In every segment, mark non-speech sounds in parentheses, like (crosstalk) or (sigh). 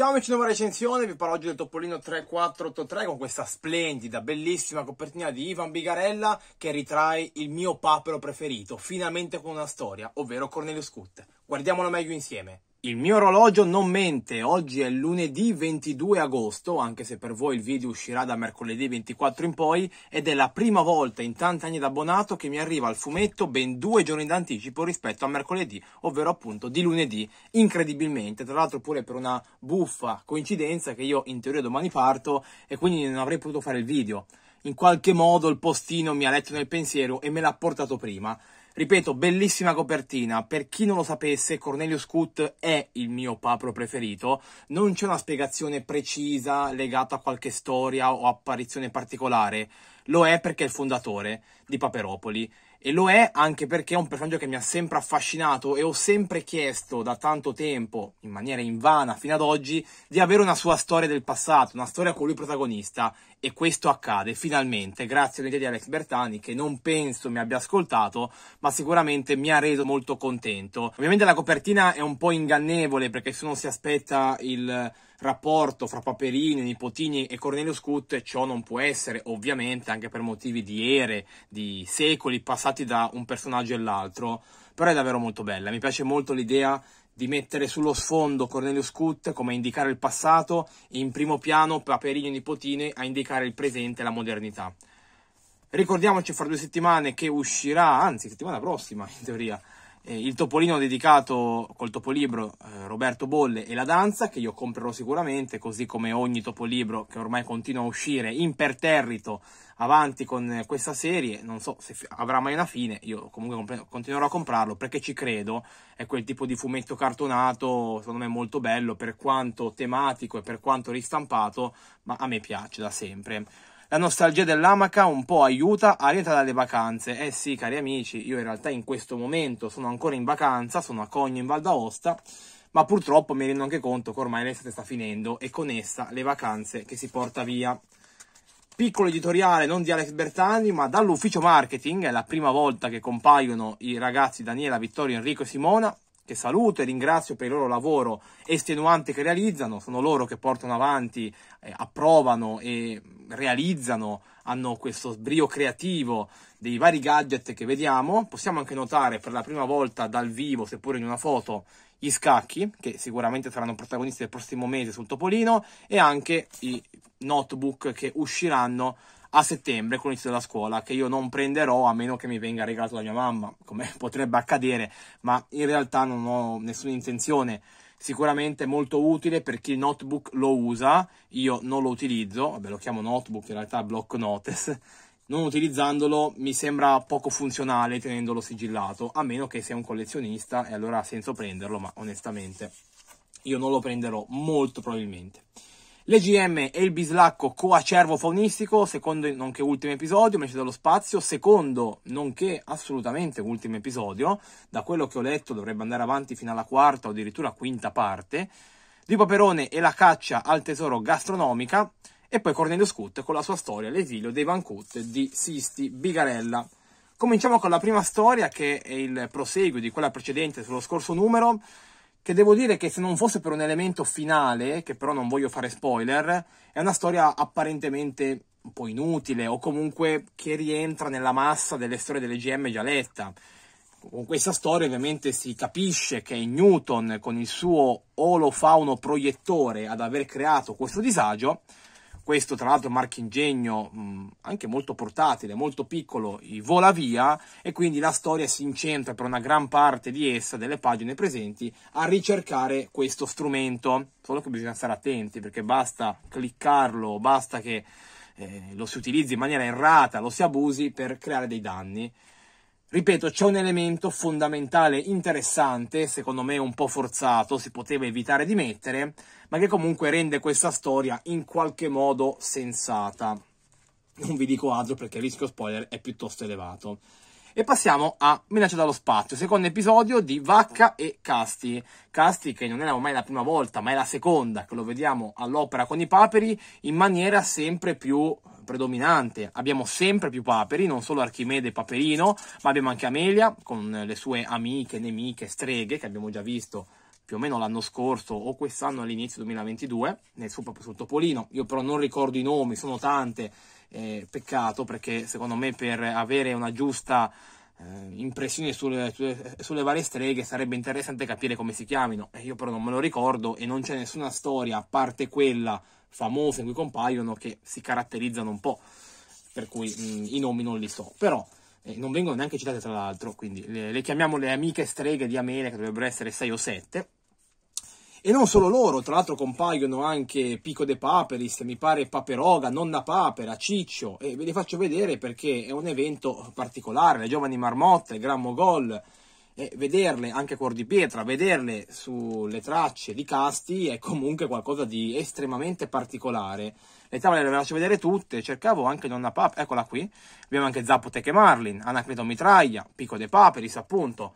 Ciao amici nuova recensione, vi parlo oggi del Topolino 3483 con questa splendida, bellissima copertina di Ivan Bigarella che ritrae il mio papero preferito, finalmente con una storia, ovvero Cornelius Cut. Guardiamolo meglio insieme. Il mio orologio non mente, oggi è lunedì 22 agosto, anche se per voi il video uscirà da mercoledì 24 in poi, ed è la prima volta in tanti anni d'abbonato che mi arriva al fumetto ben due giorni d'anticipo rispetto a mercoledì, ovvero appunto di lunedì, incredibilmente, tra l'altro pure per una buffa coincidenza che io in teoria domani parto e quindi non avrei potuto fare il video. In qualche modo il postino mi ha letto nel pensiero e me l'ha portato prima. Ripeto, bellissima copertina. Per chi non lo sapesse, Cornelius Scut è il mio papro preferito. Non c'è una spiegazione precisa legata a qualche storia o apparizione particolare. Lo è perché è il fondatore di Paperopoli e lo è anche perché è un personaggio che mi ha sempre affascinato e ho sempre chiesto da tanto tempo, in maniera invana fino ad oggi, di avere una sua storia del passato, una storia con lui protagonista e questo accade finalmente grazie all'idea di Alex Bertani che non penso mi abbia ascoltato ma sicuramente mi ha reso molto contento ovviamente la copertina è un po' ingannevole perché se uno si aspetta il rapporto fra Paperini, Nipotini e Cornelio Scut ciò non può essere ovviamente anche per motivi di ere, di secoli passati da un personaggio all'altro però è davvero molto bella mi piace molto l'idea di mettere sullo sfondo Cornelio Scut come a indicare il passato e in primo piano Paperino e Nipotini a indicare il presente e la modernità. Ricordiamoci fra due settimane che uscirà, anzi settimana prossima in teoria, eh, il topolino dedicato col topolibro eh, Roberto Bolle e la danza, che io comprerò sicuramente, così come ogni topolibro che ormai continua a uscire imperterrito avanti con questa serie, non so se avrà mai una fine, io comunque continuerò a comprarlo perché ci credo, è quel tipo di fumetto cartonato, secondo me molto bello per quanto tematico e per quanto ristampato, ma a me piace da sempre. La nostalgia dell'amaca un po' aiuta a rientrare dalle vacanze. Eh sì, cari amici, io in realtà in questo momento sono ancora in vacanza, sono a Cogno in Val d'Aosta, ma purtroppo mi rendo anche conto che ormai l'estate sta finendo e con essa le vacanze che si porta via. Piccolo editoriale non di Alex Bertani, ma dall'ufficio marketing, è la prima volta che compaiono i ragazzi Daniela, Vittorio, Enrico e Simona, che saluto e ringrazio per il loro lavoro estenuante che realizzano, sono loro che portano avanti, eh, approvano e realizzano, hanno questo sbrio creativo dei vari gadget che vediamo. Possiamo anche notare per la prima volta dal vivo, seppur in una foto, gli scacchi, che sicuramente saranno protagonisti del prossimo mese sul Topolino, e anche i notebook che usciranno a settembre con l'inizio della scuola, che io non prenderò a meno che mi venga regalato da mia mamma, come (laughs) potrebbe accadere, ma in realtà non ho nessuna intenzione. Sicuramente molto utile per chi il notebook lo usa, io non lo utilizzo, vabbè lo chiamo notebook, in realtà block notes, non utilizzandolo mi sembra poco funzionale tenendolo sigillato, a meno che sia un collezionista e allora ha senso prenderlo, ma onestamente io non lo prenderò molto probabilmente. L'EGM e il bislacco coacervo faunistico, secondo nonché ultimo episodio, invece dello spazio, secondo nonché assolutamente ultimo episodio, da quello che ho letto dovrebbe andare avanti fino alla quarta o addirittura quinta parte, di Paperone e la caccia al tesoro gastronomica, e poi Cornelio Scoot con la sua storia L'esilio dei Vancut di Sisti Bigarella. Cominciamo con la prima storia che è il proseguo di quella precedente sullo scorso numero, che devo dire che se non fosse per un elemento finale, che però non voglio fare spoiler, è una storia apparentemente un po' inutile o comunque che rientra nella massa delle storie delle GM già letta. Con questa storia ovviamente si capisce che è Newton con il suo olofauno proiettore ad aver creato questo disagio, questo tra l'altro marchio ingegno anche molto portatile, molto piccolo, vola via e quindi la storia si incentra per una gran parte di essa, delle pagine presenti, a ricercare questo strumento. Solo che bisogna stare attenti perché basta cliccarlo, basta che eh, lo si utilizzi in maniera errata, lo si abusi per creare dei danni Ripeto, c'è un elemento fondamentale interessante, secondo me un po' forzato, si poteva evitare di mettere, ma che comunque rende questa storia in qualche modo sensata. Non vi dico altro perché il rischio spoiler è piuttosto elevato. E passiamo a Minaccia dallo spazio, secondo episodio di Vacca e Casti. Casti che non era mai la prima volta, ma è la seconda che lo vediamo all'opera con i paperi in maniera sempre più predominante. Abbiamo sempre più paperi, non solo Archimede e Paperino, ma abbiamo anche Amelia con le sue amiche, nemiche, streghe che abbiamo già visto più o meno l'anno scorso o quest'anno all'inizio 2022 nel suo proprio sul Topolino. Io però non ricordo i nomi, sono tante, eh, peccato perché secondo me per avere una giusta eh, impressione sulle, sulle, sulle, varie streghe sarebbe interessante capire come si chiamino. Eh, io però non me lo ricordo e non c'è nessuna storia a parte quella famosa in cui compaiono che si caratterizzano un po', per cui mh, mm, i nomi non li so. Però eh, non vengono neanche citate tra l'altro, quindi le, le chiamiamo le amiche streghe di Amelia che dovrebbero essere 6 o 7, e non solo loro, tra l'altro compaiono anche Pico de Paperis, mi pare Paperoga, Nonna Papera, Ciccio, e ve li faccio vedere perché è un evento particolare, le giovani marmotte, il Gran Mogol, e vederle anche a cuor di pietra, vederle sulle tracce di Casti è comunque qualcosa di estremamente particolare. Le tavole le faccio vedere tutte, cercavo anche Nonna Papera, eccola qui, abbiamo anche Zapotec e Marlin, Anacleto Mitraglia, Pico de Paperis appunto,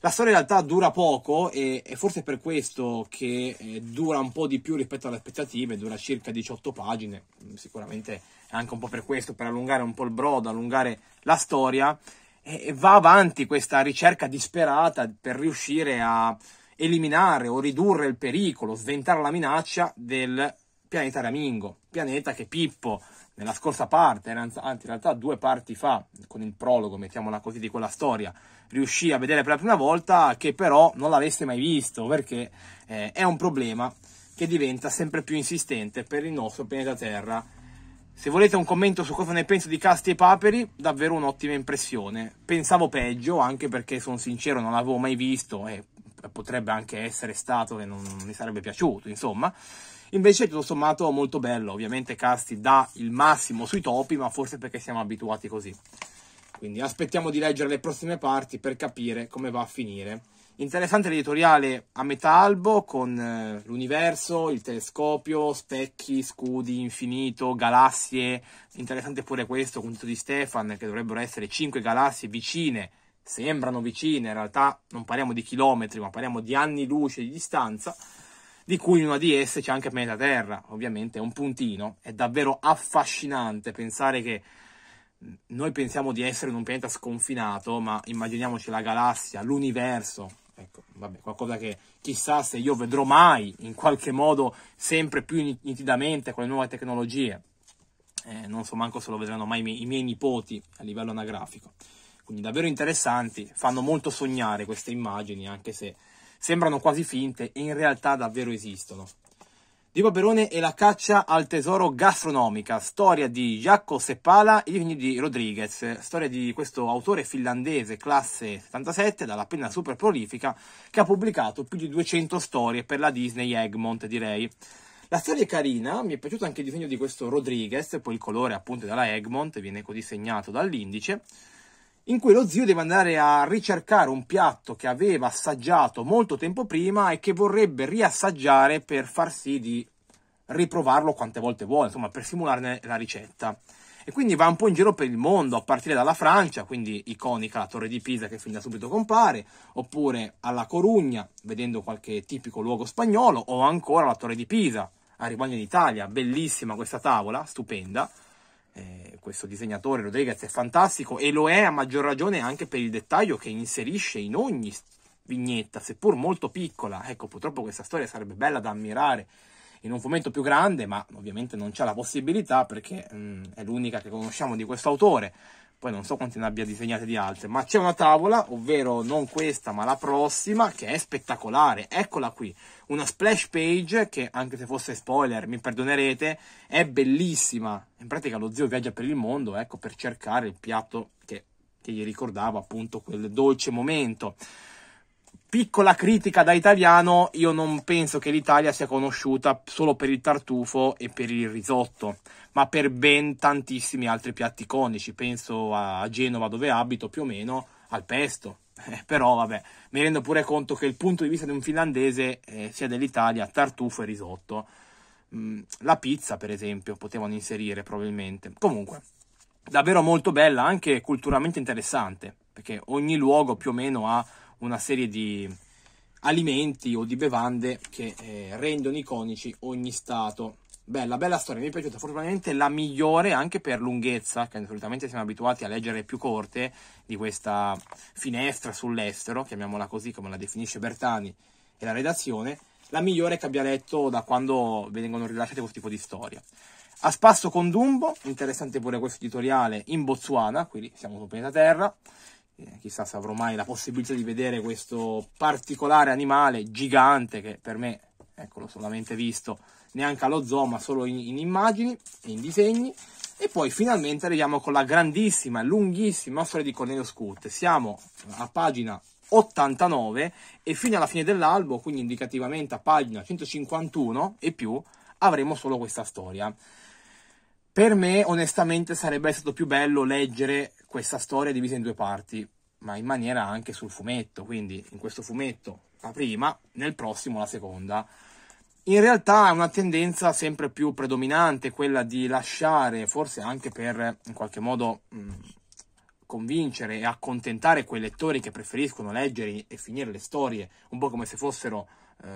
la storia in realtà dura poco e, e forse è per questo che eh, dura un po' di più rispetto alle aspettative, dura circa 18 pagine, sicuramente è anche un po' per questo, per allungare un po' il brodo, allungare la storia, e, e va avanti questa ricerca disperata per riuscire a eliminare o ridurre il pericolo, sventare la minaccia del pianeta Ramingo, pianeta che Pippo nella scorsa parte, anzi in realtà due parti fa, con il prologo, mettiamola così, di quella storia, riuscì a vedere per la prima volta che però non l'avesse mai visto, perché eh, è un problema che diventa sempre più insistente per il nostro pianeta Terra. Se volete un commento su cosa ne penso di Casti e Paperi, davvero un'ottima impressione. Pensavo peggio, anche perché sono sincero, non l'avevo mai visto e potrebbe anche essere stato e non mi sarebbe piaciuto, insomma. Invece tutto sommato molto bello, ovviamente Casti dà il massimo sui topi, ma forse perché siamo abituati così. Quindi aspettiamo di leggere le prossime parti per capire come va a finire. Interessante l'editoriale a metà albo con eh, l'universo, il telescopio, specchi, scudi, infinito, galassie. Interessante pure questo, con tutto di Stefan, che dovrebbero essere 5 galassie vicine sembrano vicine, in realtà non parliamo di chilometri, ma parliamo di anni luce di distanza, di cui in una di esse c'è anche pianeta Terra, ovviamente è un puntino, è davvero affascinante pensare che noi pensiamo di essere in un pianeta sconfinato, ma immaginiamoci la galassia, l'universo, ecco, vabbè, qualcosa che chissà se io vedrò mai, in qualche modo, sempre più nitidamente con le nuove tecnologie. Eh, non so manco se lo vedranno mai i miei, i miei nipoti a livello anagrafico quindi davvero interessanti, fanno molto sognare queste immagini, anche se sembrano quasi finte in realtà davvero esistono. Di Paperone e la caccia al tesoro gastronomica, storia di Jacco Seppala e di Rodriguez, storia di questo autore finlandese classe 77, dalla penna super prolifica, che ha pubblicato più di 200 storie per la Disney Egmont, direi. La storia è carina, mi è piaciuto anche il disegno di questo Rodriguez, poi il colore appunto dalla Egmont, viene così segnato dall'indice in cui lo zio deve andare a ricercare un piatto che aveva assaggiato molto tempo prima e che vorrebbe riassaggiare per far sì di riprovarlo quante volte vuole, insomma, per simularne la ricetta. E quindi va un po' in giro per il mondo, a partire dalla Francia, quindi iconica la Torre di Pisa che fin da subito compare, oppure alla Corugna, vedendo qualche tipico luogo spagnolo, o ancora la Torre di Pisa, a Rivagna d'Italia, bellissima questa tavola, stupenda, eh, questo disegnatore Rodriguez è fantastico e lo è a maggior ragione anche per il dettaglio che inserisce in ogni vignetta, seppur molto piccola. Ecco, purtroppo questa storia sarebbe bella da ammirare in un fumetto più grande, ma ovviamente non c'è la possibilità perché mh, mm, è l'unica che conosciamo di questo autore poi non so quante ne abbia disegnate di altre, ma c'è una tavola, ovvero non questa ma la prossima, che è spettacolare, eccola qui, una splash page che anche se fosse spoiler mi perdonerete, è bellissima, in pratica lo zio viaggia per il mondo, ecco, per cercare il piatto che, che gli ricordava appunto quel dolce momento piccola critica da italiano, io non penso che l'Italia sia conosciuta solo per il tartufo e per il risotto, ma per ben tantissimi altri piatti iconici. Penso a Genova dove abito più o meno al pesto. (laughs) Eh, però vabbè, mi rendo pure conto che il punto di vista di un finlandese eh, sia dell'Italia tartufo e risotto. Mm, la pizza, per esempio, potevano inserire probabilmente. Comunque, davvero molto bella, anche culturalmente interessante, perché ogni luogo più o meno ha una serie di alimenti o di bevande che eh, rendono iconici ogni stato. Bella, bella storia, mi è piaciuta, fortunatamente la migliore anche per lunghezza, che solitamente siamo abituati a leggere più corte di questa finestra sull'estero, chiamiamola così come la definisce Bertani e la redazione, la migliore che abbia letto da quando vengono rilasciate questo tipo di storie. A spasso con Dumbo, interessante pure questo editoriale in Botswana, quindi siamo su pianeta Terra, eh, chissà se avrò mai la possibilità di vedere questo particolare animale gigante che per me, eccolo solamente visto neanche allo zoo, ma solo in, in immagini e in disegni. E poi finalmente arriviamo con la grandissima, lunghissima storia di Cornelius Scoot. Siamo a pagina 89 e fino alla fine dell'albo, quindi indicativamente a pagina 151 e più, avremo solo questa storia. Per me, onestamente, sarebbe stato più bello leggere questa storia è divisa in due parti, ma in maniera anche sul fumetto, quindi in questo fumetto la prima, nel prossimo la seconda. In realtà è una tendenza sempre più predominante quella di lasciare, forse anche per in qualche modo mh, mm, convincere e accontentare quei lettori che preferiscono leggere e finire le storie un po' come se fossero eh,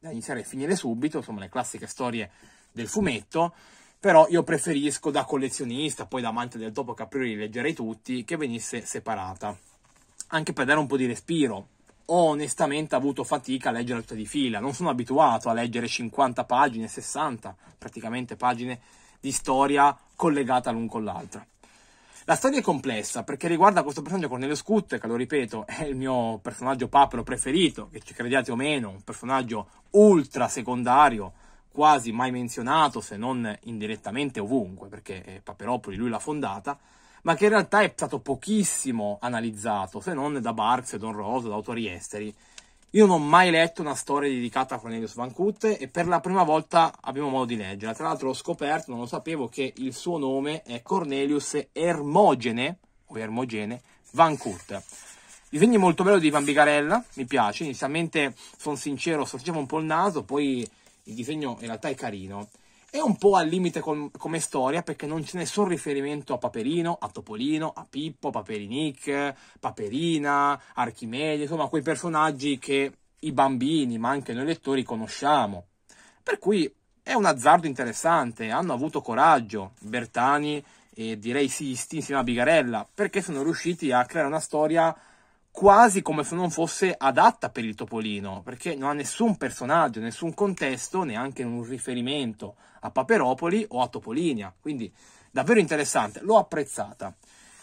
da iniziare e finire subito, insomma le classiche storie del fumetto però io preferisco da collezionista, poi da amante del topo che a priori leggerei tutti, che venisse separata, anche per dare un po' di respiro. Ho onestamente avuto fatica a leggere tutta di fila, non sono abituato a leggere 50 pagine, 60 praticamente pagine di storia collegata l'un con l'altra. La storia è complessa perché riguarda questo personaggio Cornelio Scutte, che lo ripeto è il mio personaggio papero preferito, che ci crediate o meno, un personaggio ultra secondario quasi mai menzionato se non indirettamente ovunque, perché eh, Paperopoli lui l'ha fondata, ma che in realtà è stato pochissimo analizzato, se non da Barks, Don Rosa, da autori esteri. Io non ho mai letto una storia dedicata a Cornelius Van Cutte e per la prima volta abbiamo modo di leggerla. Tra l'altro ho scoperto, non lo sapevo, che il suo nome è Cornelius Ermogene, o Ermogene, Van Cutte. Disegni molto bello di Van Bigarella, mi piace, inizialmente sono sincero, sorgeva un po' il naso, poi il disegno in realtà è carino, è un po' al limite com- come storia perché non c'è nessun riferimento a Paperino, a Topolino, a Pippo, Paperinic, Paperina, Archimede, insomma quei personaggi che i bambini ma anche noi lettori conosciamo. Per cui è un azzardo interessante, hanno avuto coraggio Bertani e direi Sisti insieme a Bigarella perché sono riusciti a creare una storia quasi come se non fosse adatta per il Topolino, perché non ha nessun personaggio, nessun contesto, neanche un riferimento a Paperopoli o a Topolinia. Quindi davvero interessante, l'ho apprezzata.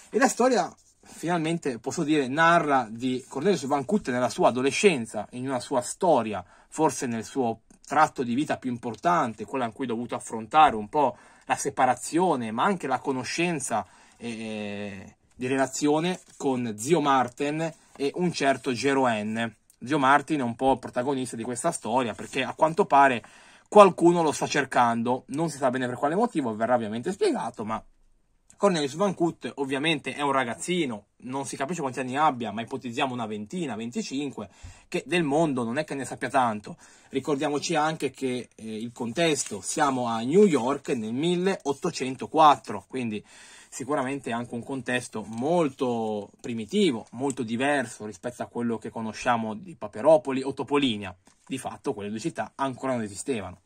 E la storia, finalmente, posso dire, narra di Cornelius Van Cutte nella sua adolescenza, in una sua storia, forse nel suo tratto di vita più importante, quella in cui ha dovuto affrontare un po' la separazione, ma anche la conoscenza. Eh, di relazione con zio Martin e un certo Geroen. Zio Martin è un po' protagonista di questa storia perché a quanto pare qualcuno lo sta cercando, non si sa bene per quale motivo, verrà ovviamente spiegato, ma Cornelius Van Coot ovviamente è un ragazzino, non si capisce quanti anni abbia, ma ipotizziamo una ventina, 25, che del mondo non è che ne sappia tanto. Ricordiamoci anche che eh, il contesto, siamo a New York nel 1804, quindi sicuramente anche un contesto molto primitivo, molto diverso rispetto a quello che conosciamo di Paperopoli o Topolinia. Di fatto quelle due città ancora non esistevano.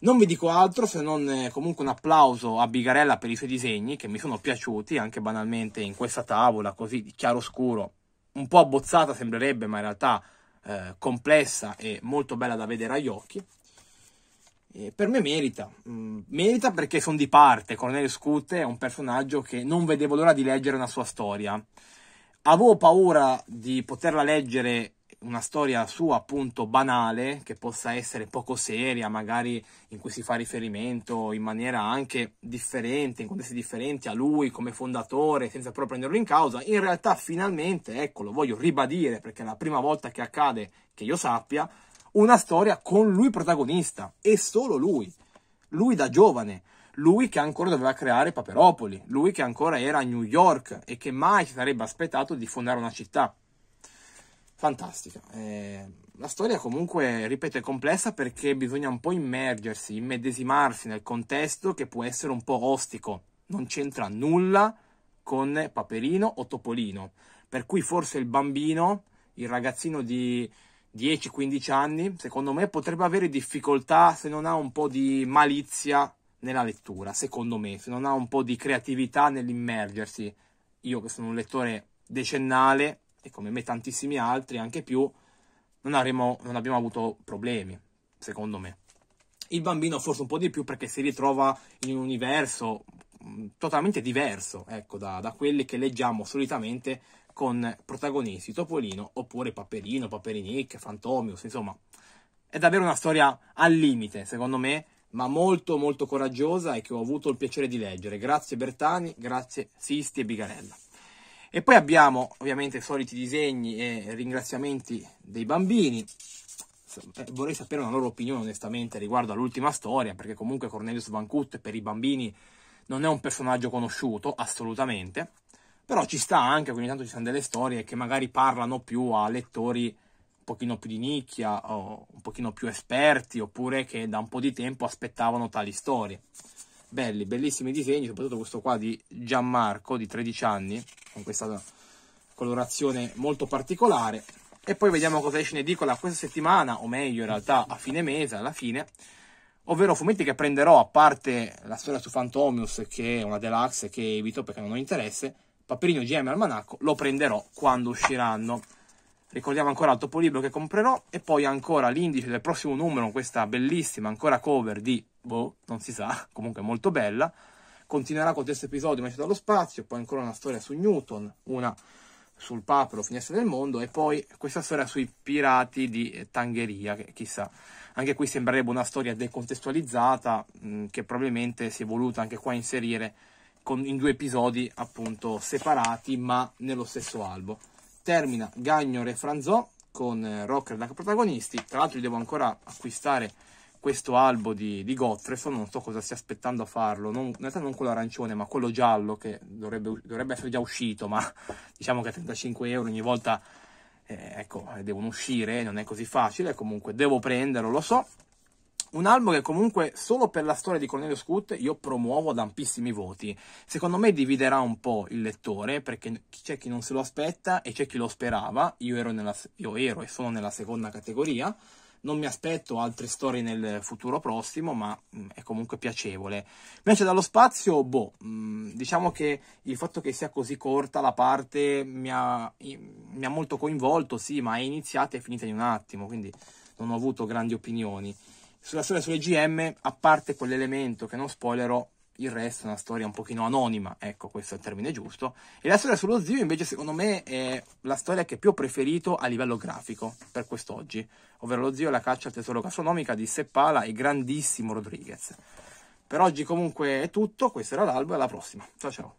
Non vi dico altro se non eh, comunque un applauso a Bigarella per i suoi disegni che mi sono piaciuti anche banalmente in questa tavola così di chiaro scuro, un po' abbozzata sembrerebbe ma in realtà eh, complessa e molto bella da vedere agli occhi. Eh, per me merita, mm, merita perché sono di parte. Cornelius Scute è un personaggio che non vedevo l'ora di leggere una sua storia. Avevo paura di poterla leggere una storia sua appunto banale, che possa essere poco seria, magari in cui si fa riferimento in maniera anche differente, in contesti differenti a lui come fondatore, senza però prenderlo in causa, in realtà finalmente, ecco, lo voglio ribadire perché è la prima volta che accade che io sappia, una storia con lui protagonista e solo lui, lui da giovane, lui che ancora doveva creare Paperopoli, lui che ancora era a New York e che mai si sarebbe aspettato di fondare una città. Fantastica. Eh, la storia comunque, ripeto, è complessa perché bisogna un po' immergersi, immedesimarsi nel contesto che può essere un po' ostico. Non c'entra nulla con Paperino o Topolino. Per cui forse il bambino, il ragazzino di 10-15 anni, secondo me potrebbe avere difficoltà se non ha un po' di malizia nella lettura, secondo me, se non ha un po' di creatività nell'immergersi. Io che sono un lettore decennale e come me tantissimi altri, anche più, non, avremo, non abbiamo avuto problemi, secondo me. Il bambino forse un po' di più perché si ritrova in un universo totalmente diverso ecco, da, da quelli che leggiamo solitamente con protagonisti Topolino oppure Paperino, Paperinic, Fantomius, insomma è davvero una storia al limite secondo me ma molto molto coraggiosa e che ho avuto il piacere di leggere. Grazie Bertani, grazie Sisti e Bigarella. E poi abbiamo ovviamente soliti disegni e ringraziamenti dei bambini. Eh, vorrei sapere una loro opinione onestamente riguardo all'ultima storia, perché comunque Cornelius Van Cut per i bambini non è un personaggio conosciuto assolutamente, però ci sta anche, ogni tanto ci sono delle storie che magari parlano più a lettori un pochino più di nicchia o un pochino più esperti, oppure che da un po' di tempo aspettavano tali storie. Belli, bellissimi disegni, soprattutto questo qua di Gianmarco di 13 anni, con questa colorazione molto particolare. E poi vediamo cosa esce in edicola questa settimana, o meglio in realtà a fine mese, alla fine, ovvero fumetti che prenderò a parte la storia su Fantomius che è una deluxe che evito perché non ho interesse Paperino GM Almanacco lo prenderò quando usciranno ricordiamo ancora il topolibro che comprerò e poi ancora l'indice del prossimo numero questa bellissima ancora cover di boh non si sa (laughs) comunque molto bella continuerà con questo episodio invece dallo spazio poi ancora una storia su Newton una sul papero finestra del Mondo e poi questa storia sui pirati di eh, Tangheria, che chissà, anche qui sembrerebbe una storia decontestualizzata mh, mm, che probabilmente si è voluta anche qua inserire con, in due episodi appunto separati ma nello stesso albo. Termina Gagnore e Franzò con eh, Rocker da protagonisti, tra l'altro li devo ancora acquistare questo albo di, di Godfreson, non so cosa stia aspettando a farlo, non, in realtà non quello arancione ma quello giallo che dovrebbe, dovrebbe essere già uscito, ma (laughs) diciamo che a 35 euro ogni volta eh, ecco, devono uscire, non è così facile, comunque devo prenderlo, lo so. Un albo che comunque solo per la storia di Cornelio Scoot io promuovo ad ampissimi voti. Secondo me dividerà un po' il lettore perché c'è chi non se lo aspetta e c'è chi lo sperava. Io ero, nella, io ero e sono nella seconda categoria non mi aspetto altre storie nel futuro prossimo, ma mh, mm, è comunque piacevole. Invece dallo spazio, boh, mh, mm, diciamo che il fatto che sia così corta la parte mi ha, mi ha molto coinvolto, sì, ma è iniziata e finita in un attimo, quindi non ho avuto grandi opinioni. Sulla storia sulle GM, a parte quell'elemento che non spoilerò, il resto è una storia un pochino anonima, ecco questo è il termine giusto. E la storia sullo zio invece secondo me è la storia che più ho preferito a livello grafico per quest'oggi, ovvero lo zio e la caccia al tesoro gastronomica di Seppala e grandissimo Rodriguez. Per oggi comunque è tutto, questo era l'albo e alla prossima. Ciao ciao!